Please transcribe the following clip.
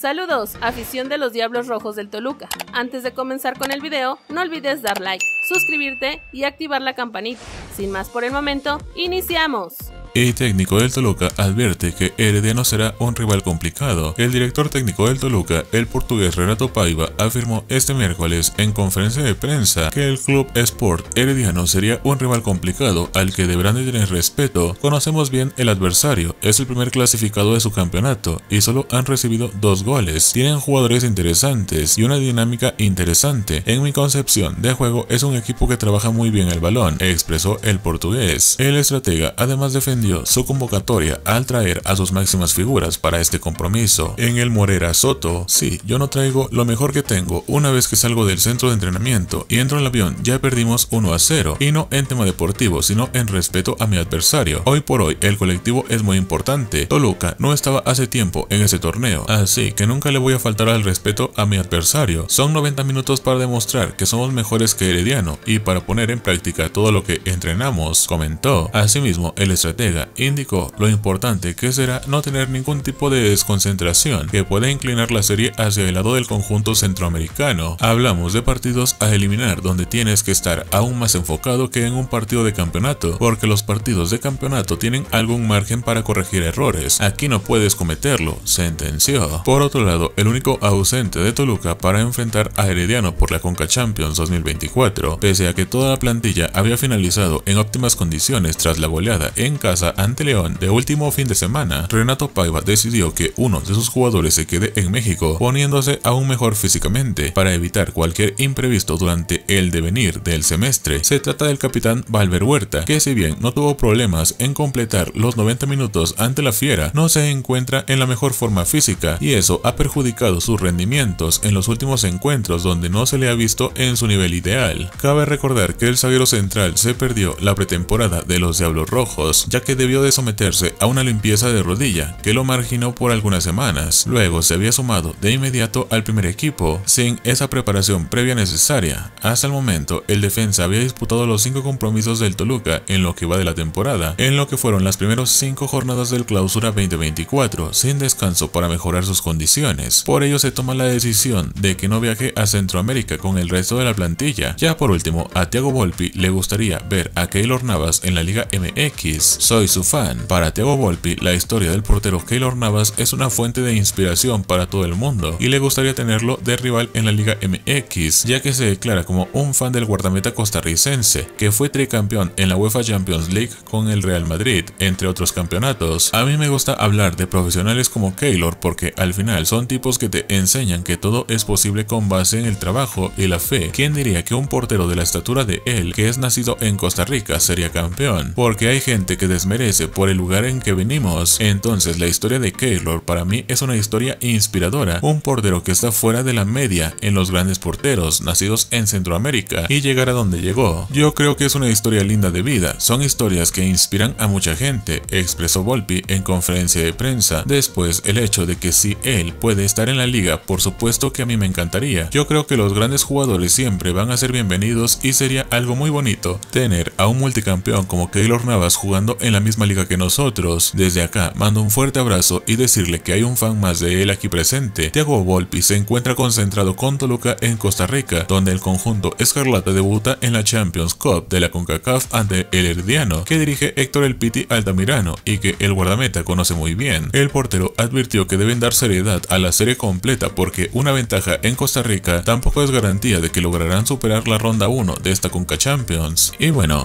Saludos, afición de los Diablos Rojos del Toluca. Antes de comenzar con el video, no olvides dar like, suscribirte y activar la campanita. Sin más por el momento, ¡iniciamos! El técnico del Toluca advierte que Herediano será un rival complicado. El director técnico del Toluca, el portugués Renato Paiva, afirmó este miércoles en conferencia de prensa que el club Sport Herediano sería un rival complicado al que deberán de tener respeto. Conocemos bien el adversario, es el primer clasificado de su campeonato y solo han recibido dos goles. Tienen jugadores interesantes y una dinámica interesante. En mi concepción de juego es un equipo que trabaja muy bien el balón, expresó el el portugués. El estratega además defendió su convocatoria al traer a sus máximas figuras para este compromiso. En el Morera Soto, sí, yo no traigo lo mejor que tengo. Una vez que salgo del centro de entrenamiento y entro en el avión, ya perdimos 1 a 0. Y no en tema deportivo, sino en respeto a mi adversario. Hoy por hoy, el colectivo es muy importante. Toluca no estaba hace tiempo en ese torneo, así que nunca le voy a faltar al respeto a mi adversario. Son 90 minutos para demostrar que somos mejores que Herediano y para poner en práctica todo lo que entrenamos comentó. Asimismo, el estratega indicó lo importante que será no tener ningún tipo de desconcentración que pueda inclinar la serie hacia el lado del conjunto centroamericano. Hablamos de partidos a eliminar donde tienes que estar aún más enfocado que en un partido de campeonato, porque los partidos de campeonato tienen algún margen para corregir errores. Aquí no puedes cometerlo, sentenció. Por otro lado, el único ausente de Toluca para enfrentar a Herediano por la Conca Champions 2024, pese a que toda la plantilla había finalizado en óptimas condiciones tras la goleada en casa ante León de último fin de semana, Renato Paiva decidió que uno de sus jugadores se quede en México, poniéndose aún mejor físicamente para evitar cualquier imprevisto durante el devenir del semestre. Se trata del capitán Valver Huerta, que si bien no tuvo problemas en completar los 90 minutos ante la Fiera, no se encuentra en la mejor forma física y eso ha perjudicado sus rendimientos en los últimos encuentros donde no se le ha visto en su nivel ideal. Cabe recordar que el zaguero central se perdió la pretemporada de los Diablos Rojos, ya que debió de someterse a una limpieza de rodilla que lo marginó por algunas semanas. Luego se había sumado de inmediato al primer equipo, sin esa preparación previa necesaria. Hasta el momento, el defensa había disputado los cinco compromisos del Toluca en lo que va de la temporada, en lo que fueron las primeras cinco jornadas del clausura 2024, sin descanso para mejorar sus condiciones. Por ello se toma la decisión de que no viaje a Centroamérica con el resto de la plantilla. Ya por último, a Thiago Volpi le gustaría ver a Keylor Navas en la Liga MX. Soy su fan. Para Teo Volpi, la historia del portero Keylor Navas es una fuente de inspiración para todo el mundo y le gustaría tenerlo de rival en la Liga MX, ya que se declara como un fan del guardameta costarricense, que fue tricampeón en la UEFA Champions League con el Real Madrid, entre otros campeonatos. A mí me gusta hablar de profesionales como Keylor porque al final son tipos que te enseñan que todo es posible con base en el trabajo y la fe. ¿Quién diría que un portero de la estatura de él, que es nacido en Costa Rica, Rica sería campeón, porque hay gente que desmerece por el lugar en que venimos. Entonces la historia de Keylor para mí es una historia inspiradora, un portero que está fuera de la media en los grandes porteros nacidos en Centroamérica y llegar a donde llegó. Yo creo que es una historia linda de vida, son historias que inspiran a mucha gente, expresó Volpi en conferencia de prensa. Después el hecho de que si él puede estar en la liga, por supuesto que a mí me encantaría. Yo creo que los grandes jugadores siempre van a ser bienvenidos y sería algo muy bonito tener a un multicampeón como Keylor Navas jugando en la misma liga que nosotros. Desde acá mando un fuerte abrazo y decirle que hay un fan más de él aquí presente. Thiago Volpi se encuentra concentrado con Toluca en Costa Rica, donde el conjunto Escarlata debuta en la Champions Cup de la CONCACAF ante el Herediano, que dirige Héctor El Piti Altamirano y que el guardameta conoce muy bien. El portero advirtió que deben dar seriedad a la serie completa porque una ventaja en Costa Rica tampoco es garantía de que lograrán superar la ronda 1 de esta Conca Champions. Y bueno,